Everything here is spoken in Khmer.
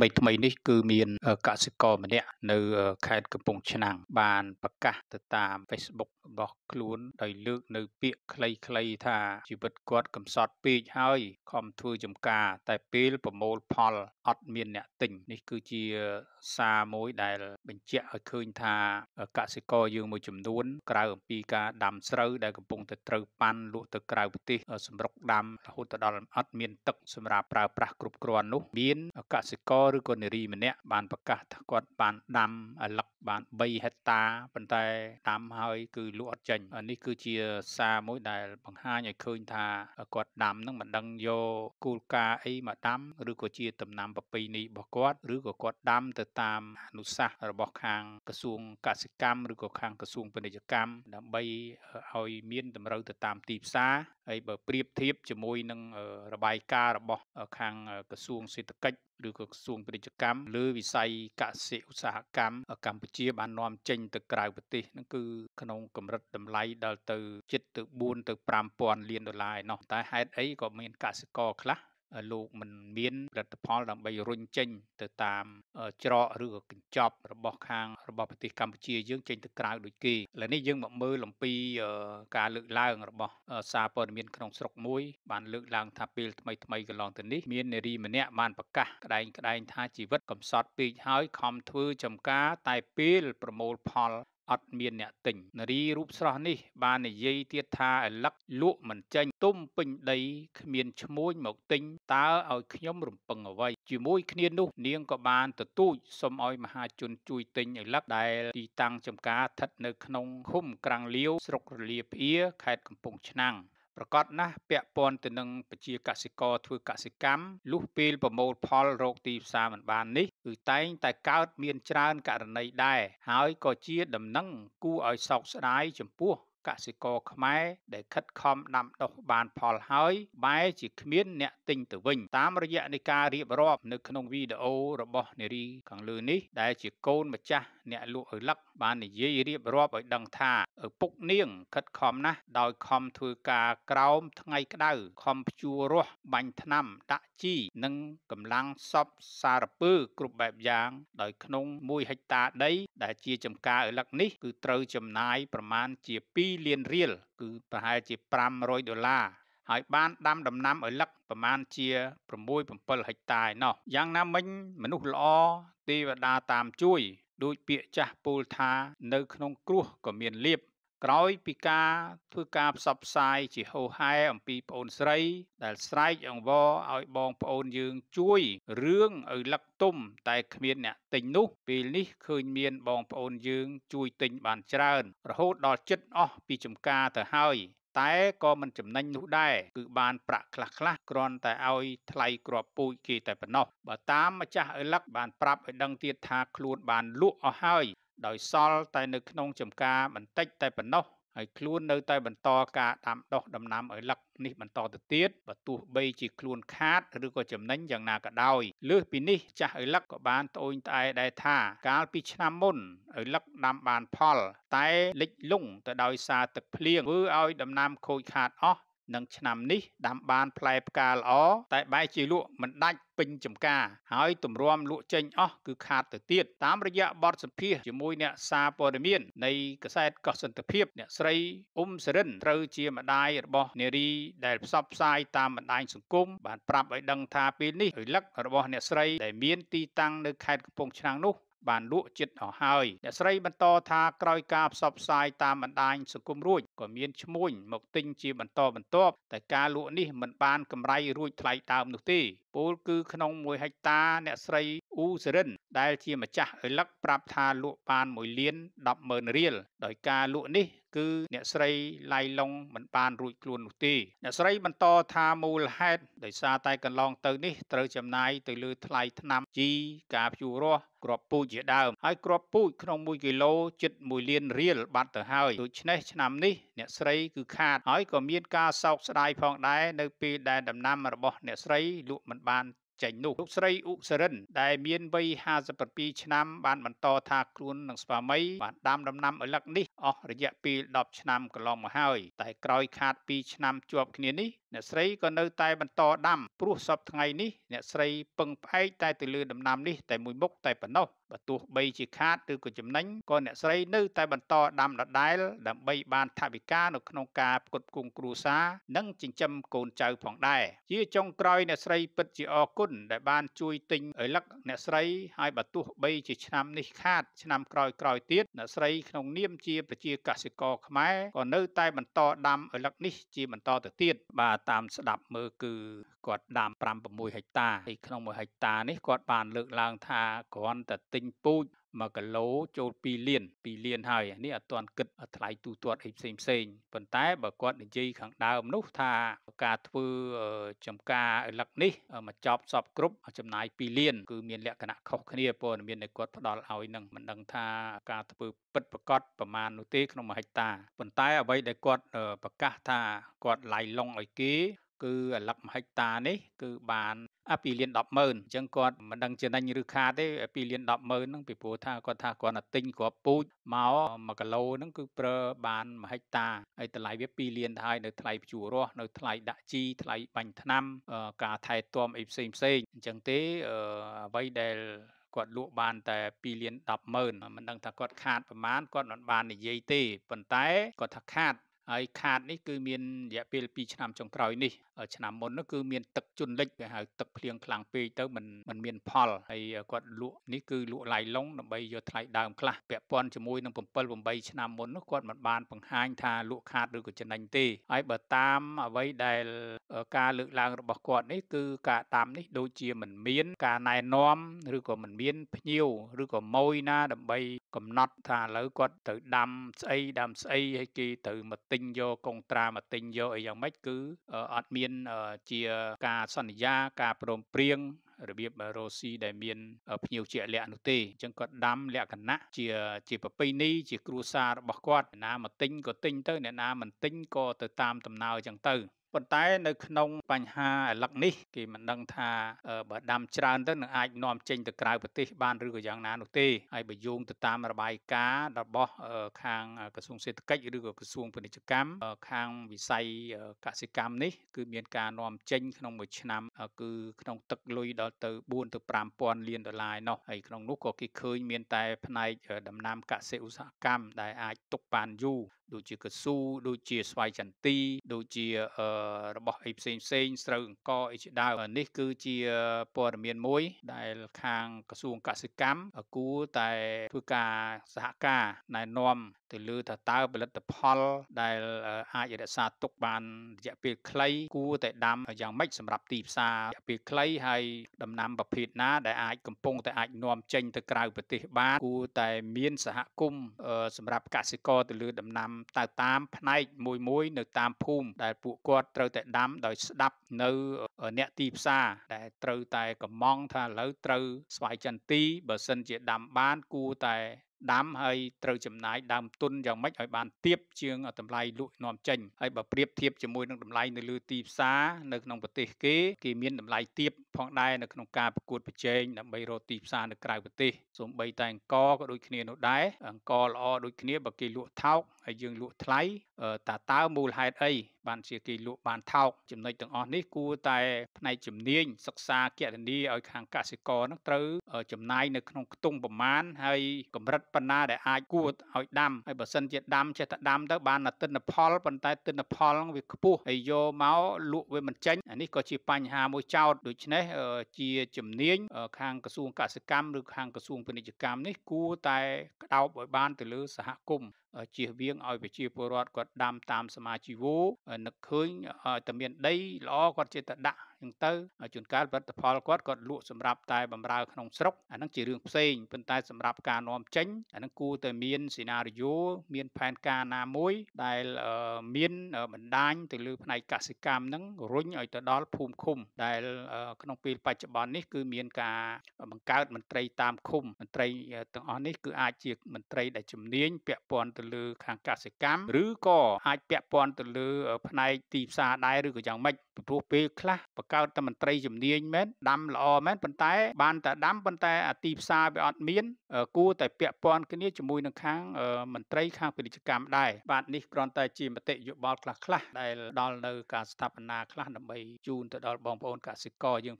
ថ្មីថ្មីនេះគឺមានកសិករម្នាក់នៅខេត្តកំពង់ឆ្នាំងបានប្រកាសទៅតាម Facebook របស់ខ្លួនដោយលើកនៅពាក្យខ្លីៗថាជីវិតគាត់កំសត់ពេកហើយខំធ្វើចំការ តែពេលប្រមូលផលអត់មានអ្នកទិញ នេះគឺជាសារមួយដែល បញ្ជាក់ឲ្យឃើញថាកសិករយើងមួយចំនួនក្រៅអំពីការដាំស្រូវដែលកំពុងតែត្រូវប៉ាន់លក់ទៅក្រៅប្រទេសសម្រុកដាំរហូតដល់អត់មានទឹកសម្រាប់ប្រើប្រាស់គ្រប់គ្រាន់នោះ មាន កសិករឬក៏នារីម្នាក់បានប្រកាសថាគាត់បានដាំអាលឹកបាន3ហិកតាប៉ុន្តែដាំហើយគឺលលក់អត់ចេញនេះគឺជាសារមួយដែលបង្ហាញឲ្យឃើញថាគាត់ដាំនឹងមិនដឹងយកគោលការណ៍អីមកដាំឬក៏ជាដំណាំប្រពៃណីរបស់គាត់ ឬក៏គាត់ដាំទៅតាមអនុសាសន៍របស់ខាងក្រសួងកសិកម្មឬក៏ខាងក្រសួងពាណិជ្ជកម្ម ដើម្បីឲ្យមាន តម្រូវទៅតាមទីផ្សារហើយបើប្រៀបធៀបជាមួយនឹងរបាយការណ៍របស់ខាងក្រសួងសេដ្ឋកិច្ចឬក៏ក្រសួងពាណិជ្ជកម្មលើវិស័យកសិឧស្សាហកម្មកម្ពុជាបាននាំចេញ ទៅក្រៅប្រទេសហ្នឹងគឺក្នុងកម្រិតតម្លៃដល់ទៅជិតទៅ4ទៅ5000លានដុល្លារឯណោះតែហេតុអីក៏មានកសិករខ្លះលោកមិនមានផលិតផលដើម្បីរុញចេញ ទៅតាមច្រកឬកញ្ចប់របស់ខាងរបស់ប្រទេសកម្ពុជាយើងចេញទៅក្រៅដូចគេឥឡូវនេះយើងមកមើលអំពីការលើកឡើងរបស់សារព័ត៌មានក្នុងស្រុកមួយបានលើកឡើងថាពេលថ្មីថ្មីកន្លងទៅនេះ មាននារីម្នាក់បានប្រកាសក្តែងក្តែង ថាជីវិតកំសត់ពេកហើយខំធ្វើចំការតែពេលប្រមូលផលអត់មានអ្នកទិញនារីរូបស្រស់នេះបាននិយាយទៀតថាឥឡឹកលក់មិនចេញទុំពេញដីគ្មានឈ្មួញមកទិញតើឲ្យខ្ញុំរំពឹងអ្វីជាមួយគ្នានោះនាងក៏បានទទូចសុំឲ្យមហាជនជួយទិញឥឡឹកដែលទីតាំងចំការស្ថិតនៅក្នុងឃុំក្រាំងលាវស្រុករលាភៀខេត្តកំពង់ឆ្នាំងប្រកាសណាស់ពាក់ព័ន្ធទៅនឹងប្រជាកសិករធ្វើកសិកម្មលុះពេលប្រមូលផលរោគទីផ្សារមិនបាននេះគឺតែងតែកើតមានច្រើនករណីដែរហើយក៏ជាដំណឹង គួរឲ្យសោកស្ដាយចំពោះកសិករខ្មែរដែលខិតខំដាំដុះបានផលហើយ បែរជាគ្មានអ្នកទិញទៅវិញតាមរយៈនៃការរៀបរាប់ នៅក្នុងវីដេអូរបស់នារីខាងលើនេះដែលជាកូនម្ចាស់អ្នកលក់ឪឡឹកបាននិយាយរៀបរាប់ឲ្យដឹងថាឪពុកនាង ខិតខំណាស់ដោយខំធ្វើការក្រោមថ្ងៃក្តៅខំភ្ជួររាស់បាញ់ថ្នាំដាក់ជីនិងកម្លាំងសពសារពើគ្រប់បែបយ៉ាង ដោយក្នុង1ហិកតាដីដែលជាចំការឥឡឹកនេះគឺត្រូវចំណាយ ប្រមាណជា2លានរៀលគឺប្រហែលជា500ដុល្លារហើយបានដាំដំណាំឲ្យលឹកប្រមាណជា6 7ហិកតាឯណោះយ៉ាងណាមិញ មនុស្សល្អទេវតាតាមជួយដោយពាក្យចាស់ពោលថា នៅ ក្នុងគ្រោះក៏មានលៀបក្រោយពីការធ្វើការផ្សព្វផ្សាយជាហោហែអំពីប្អូនស្រី ដែលស្រែកអង្វរឲ្យបងប្អូនយើង ជួយរឿងឲ្យលឹកទុំ តែគ្មានអ្នកទិញនោះពេលនេះឃើញមានបងប្អូនយើង ជួយទិញបានច្រើនរហូតដល់ចិត្តអស់ពីចំការទៅហើយតែក៏មិនចំណេញនោះដែរគឺបានប្រាក់ខ្លះៗគ្រាន់តែឲ្យថ្លៃគ្រាប់ពូជគេតែប៉ុណ្ណោះបើតាមម្ចាស់ឪឡឹកបានប្រាប់ឲ្យដឹងទៀតថាខ្លួនបានលក់អស់ហើយដោយសល់តែនៅក្នុងចំការបន្តិចតែប៉ុណ្ណោះហើយខ្លួននៅតែបន្តការដាំដុះដំណាំឲ្យលឹកនេះបន្តទៅទៀតបើទោះបីជាខ្លួនខាតឬក៏ចំណេញយ៉ាងណាក៏ដោយលើសពីនេះ ចាស់ឪឡឹកក៏បានត្អូញត្អែដែរថាកាលពីឆ្នាំមុនឪឡឹកដាំបានផល តែលិចលង់ទៅដោយសារទឹកភ្លៀងធ្វើឲ្យដំណាំខូចខាតអស់និងឆ្នាំនេះដាំបានផ្លែផ្កាល្អតែបែរជាលក់មិនដាច់ពេញចំការហើយទម្រាំលក់ចេញអស់គឺខាតទៅទៀតតាមរយៈបទសម្ភាសជាមួយអ្នកសារព័ត៌មាននៃកសែតកសន្តិភាពអ្នកស្រីអ៊ុំសរិនត្រូវជាម្ដាយរបស់នារីដែលផ្សព្វផ្សាយតាមបណ្ដាញសង្គមបានប្រាប់ឲ្យដឹងថាពេលនេះរលឹករបស់អ្នកស្រីដែលមានទីតាំងនៅខេត្តកំពង់ឆ្នាំងនោះបានលក់ចិត្តអស់ហើយអ្នកស្រីបន្ត ថាក្រោយការផ្សព្វផ្សាយតាមបណ្ដាញសង្គមរួចក៏មានឈ្មួញមកទិញជាបន្តបន្ទាប់តែការលក់នេះមិនបានកម្រៃរួចថ្លៃដើមនោះទេពោលគឺក្នុង1ហិកតាអ្នកស្រីអ៊ូសរិនដែល ជាម្ចាស់អុលឹកប្រាប់ថាលក់បាន1លាន100000រៀលដោយការលក់នេះគឺអ្នកស្រីឡៃឡុងមិនបាន រួចខ្លួននោះទេអ្នកស្រីបន្តថាមូលហេតុដោយសារតែកន្លងទៅនេះត្រូវចំណាយទៅលើថ្លៃថ្នាំជីការភ្ជួររាស់គ្រាប់ពូជជាដើមហើយគ្រាប់ពូជក្នុង1គីឡូជិត1លានរៀលបាត់ទៅហើយដូច្នេះឆ្នាំនេះអ្នកស្រីគឺខាតហើយក៏មានការសោកស្ដាយផងដែរនៅពេលដែលដំណាំរបស់ អ្នកស្រីលក់មិនបានចេញនោះលោកស្រីអ៊ុសរិន ដែលមានវ័យ57ឆ្នាំ បានបន្តថាខ្លួននិងស្វាមី បានដាំដំណាំឪឡឹកនេះអស់រយៈពេល10ឆ្នាំកន្លងមកហើយតែក្រោយខាត2ឆ្នាំជាប់គ្នានេះអ្នកស្រីក៏នៅតែបន្តដាំព្រោះសពថ្ងៃនេះអ្នកស្រីពឹងផ្អែកតែទៅលើដំណាំនេះតែមួយមុខតែប៉ុណ្ណោះបើទោះបីជាខាតឬក៏ចំណេញក៏អ្នកស្រីនៅតែបន្តដាំដដែល ដើម្បីបានថវិកានៅក្នុងការផ្គត់ផ្គង់គ្រួសារនិងចិញ្ចឹមកូនចៅ ផងដែរជាចុងក្រោយអ្នកស្រីពិតជាអរគុណនដែលបានជួយទិញឪឡឹកអ្នកស្រីហើយបើទោះបី ជាឆ្នាំនេះខាត ឆ្នាំក្រោយក្រោយទៀតអ្នកស្រីក្នុងនាមជាប្រជាកសិករខ្មែរក៏នៅតែបន្តដាំឪឡឹកនេះ ជាបន្តទៅទៀតបាទតាមស្ដាប់មើលគឺគាត់ដាំ5 6ហិកតាហើយក្នុង1ហិកតានេះគាត់បានលើកឡើងថាគ្រាន់តែទិញពូជ1គីឡូចូល2លាន2លានហើយនេះអត់ទាន់គិតថ្លៃទូទាត់អីផ្សេងផ្សេងប៉ុន្តែបើគាត់និយាយខាងដើមនោះថាការធ្វើចំការឥឡូវនេះមកចប់សពគ្រប់ចំណាយ2លានគឺមានលក្ខណៈខុសគ្នាព័ត៌មានដែលគាត់ផ្ដល់ឲ្យនឹងមិនដឹងថាការធ្វើពិតប្រកបប្រមាណនោះទេក្នុងមួយហិកតាប៉ុន្តែអ្វីដែលគាត់ប្រកាសថាគាត់ឡាយឡុងឲ្យគេគឺអាលឹក1ហិកតានេះ គឺបាន2លាន10ម៉ឺនអញ្ចឹងគាត់មិនដឹងចំណេញឬខាតទេ2លាន10ម៉ឺនហ្នឹងពីព្រោះថាគាត់ថាគាត់តែទិញគ្រាប់ពូជមក1គីឡូហ្នឹងគឺប្រើបាន1ហិកតាហើយតម្លៃវា2លានទៅហើយនៅថ្លៃភ្ជួររាស់នៅថ្លៃដាក់ជីថ្លៃបាញ់ថ្នាំការថែទាំអីផ្សេងផ្សេងអញ្ចឹងទេអ្វីដែលគាត់លក់បាន តែ2លាន10ម៉ឺនមិនដឹងថាគាត់ខាតប្រមាណគាត់មិនបាននិយាយទេប៉ុន្តែគាត់ថាខាតហើយខាតនេះគឺមានរយៈពេល2ឆ្នាំចុងក្រោយនេះឆ្នាំមុននោះគឺមានទឹកជន់លិចគេហៅទឹកភ្លៀងខ្លាំងពេកទៅมันมันមានផលហើយគាត់លក់នេះគឺលក់ឡាយឡុងដើម្បីយកថ្លៃដើមខ្លះពាក់ព័ន្ធជាមួយនឹង7 8ឆ្នាំមុននោះគាត់មិនបានបង្ហាញថាលក់ខាតឬក៏ចំណេញទេហើយបើតាមអ្វីដែល ការលើកឡើងរបស់គាត់នេះគឺការតាមនេះដូចជាមិនមានការណែនាំឬក៏មិនមានភ្ញៀវឬក៏ម៉ួយណាដើម្បីកំណត់ថាឥឡូវគាត់ត្រូវដាំស្អីដាំស្អីហើយគេត្រូវមកទិញយកកុងត្រាមកទិញយកអីយ៉ាងម៉េចគឺអត់មានជាការសន្យាការព្រមព្រៀងរបៀបរ៉ូស៊ីដែលមានភ្ញៀវជាក់លាក់នោះទេអញ្ចឹងគាត់ដាំលក្ខណៈជាជាប្រពៃណីជាគ្រួសាររបស់គាត់អ្នកណាមកទិញក៏ទិញទៅអ្នកណាមិនទិញក៏ទៅតាមដំណើរអញ្ចឹងទៅប៉ុន្តែនៅក្នុងបញ្ហាឥឡូវនេះ គេមិនដឹងថាបើដាំច្រើនទៅនឹងអាចនាំចេញទៅក្រៅប្រទេសបានឬក៏យ៉ាងណានោះទេហើយបើយោងទៅតាមរបាយការណ៍របស់ខាង ក្រសួងសេដ្ឋកិច្ចឬក៏ក្រសួងពាណិជ្ជកម្មខាងវិស័យកសិកម្មនេះគឺមានការនាំចេញ ក្នុងមួយឆ្នាំ គឺក្នុងទឹកលុយដល់ទៅ4ទៅ5000លានដុល្លារឯណោះហើយក្នុងនោះក៏គេឃើញមានតែផ្នែក ដំណាំកសិឧស្សាហកម្មដែលអាចទុកបានយូរដូចជាកស៊ូដូចជាស្វាយចន្ទីដូចជារបស់អីផ្សេងផ្សេងស្រូវអង្គអីជាដើមនេះគឺជាព័ត៌មានមួយដែលខាងក្រសួងកសិកម្មគួរតែធ្វើការសហការណែនាំទៅលើថាតើផលិតផលដែលអាចរក្សាទុកបានរយៈពេលខ្លីគួរតែដាំយ៉ាងម៉េចសម្រាប់ទីផ្សាររយៈពេលខ្លីហើយដំណាំប្រភេទណា ដែលអាចកំពុងតែអាចនាំចេញទៅក្រៅប្រទេសបានគួរតែមានសហគមន៍សម្រាប់កសិករទៅលើ ដំណាំទៅតាមផ្នែកមួយមួយនៅតាមភូមិដែលពួកគាត់ត្រូវតែដាំដោយស្ដាប់នៅអ្នកទីផ្សារដែលត្រូវតែកំងថាឥឡូវត្រូវស្វាយចន្ទីបើសិនជាដាំបានគួរតែដាំហើយត្រូវចំណាយដើមទុនយ៉ាងម៉េចឲ្យបានទៀបជាងតម្លៃលក់នាំចេញហើយបើប្រៀបធៀបជាមួយនឹងតម្លៃនៅលើទីផ្សារនៅក្នុងប្រទេសគេគេមានតម្លៃទៀបផងដែរនៅក្នុងការប្រកួតប្រជែងដើម្បីរកទីផ្សារនៅក្រៅប្រទេសសូម្បីតែអង្គក៏ដូចគ្នានោះដែរអង្គល្អដូចគ្នាបើគេលក់ថោកហើយយើងលក់ថ្លៃតើតើមូលហេតុអីបានជាគេលក់បានថោកចំណុចទាំងអស់នេះគួរតែផ្នែកជំនាញសិក្សាគណនាឲ្យខាងកសិករនឹងត្រូវចំណាយនៅ ក្នុងខ្ទង់ប្រមាណហើយកម្រិតប៉ុណ្ណាដែលអាចគួរឲ្យដាំហើយបើសិនជាដាំចេះតែដាំទៅបានតែទិន្នផលប៉ុន្តែទិន្នផលវាខ្ពស់ហើយយកមកលក់វាមិនចេញអានេះក៏ជាបញ្ហាមួយចោតដូច្នេះជាជំនាញខាងក្រសួងកសិកម្មឬ ខាងក្រសួងពាណិជ្ជកម្មនេះគួរតែក្តោបឲ្យបានទៅលើសហគមន៍ជៀសវាងឲ្យប្រជាពលរដ្ឋគាត់ដាំតាមសមាជីវោនឹកឃើញតែមានដីល្អគាត់ចេះតែដាក់ហ្នឹងទៅជួនកាលផលិតផលគាត់គាត់លក់សម្រាប់តែបម្រើក្នុងស្រុកអាហ្នឹងជារឿងផ្សេងប៉ុន្តែសម្រាប់ការនាំចេញអាហ្នឹងគួរតែមានសេណារីយ៉ូមានផែនការណាមួយដែលមានបណ្ដាញទៅលើផ្នែកកសិកម្មហ្នឹងរុញឲ្យទៅដល់ភូមិឃុំដែលក្នុងពេលបច្ចុប្បន្ននេះគឺមានការបង្កើតមន្ត្រីតាមឃុំមន្ត្រីទាំងអស់នេះគឺអាចជាមន្ត្រីដែលជំនាញពាក់ព័ន្ធទៅលើខាងកសិកម្មឬក៏អាចពាក់ព័ន្ធទៅលើផ្នែកទីផ្សារដែរឬក៏យ៉ាងម៉េចពីព្រោះពេលខ្លះប្របង្កើតតែមន្ត្រីជំនាញមែនដាំល្អមែនប៉ុន្តែ បានតែដាំប៉ុន្តែអាទីផ្សារវាអត់មាន គួរតែពាក់ព័ន្ធគ្នាជាមួយនឹងខាង មន្ត្រីខាងពាណិជ្ជកម្មដែរបាទនេះគ្រាន់តែជាមតិយោបល់ខ្លះៗដែលដល់នៅការស្ថាបនាខ្លះដើម្បីជូនទៅដល់បងប្អូនកសិករយើង